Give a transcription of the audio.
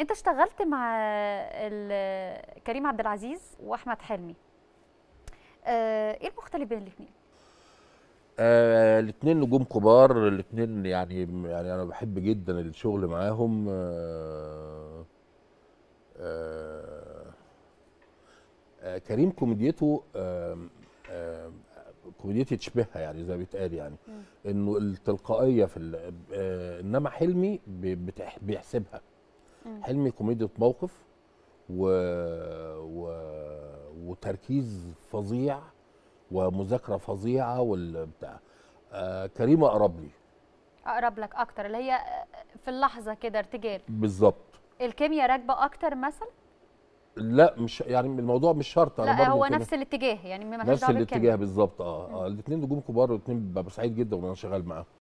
انت اشتغلت مع كريم عبد العزيز واحمد حلمي آه، ايه المختلف بين الاثنين آه الاثنين نجوم كبار الاثنين يعني يعني انا بحب جدا الشغل معاهم آه آه آه كريم كوميديته آه آه كوميديتي تشبهها يعني زي ما بيتقال يعني انه التلقائيه في آه انما حلمي بيحسبها حلمي كوميديا موقف و... و... وتركيز فظيع ومذاكره فظيعه والبتاع آه كريمه اقرب لي اقرب لك اكتر اللي هي آه، آه، في اللحظه كده ارتجال بالظبط الكيمياء راكبه اكتر مثلا لا مش يعني الموضوع مش شرط لا هو نفس الاتجاه يعني ما نفس الاتجاه بالظبط اه, آه الاثنين نجوم كبار والاثنين ببقى سعيد جدا وانا شغال معاهم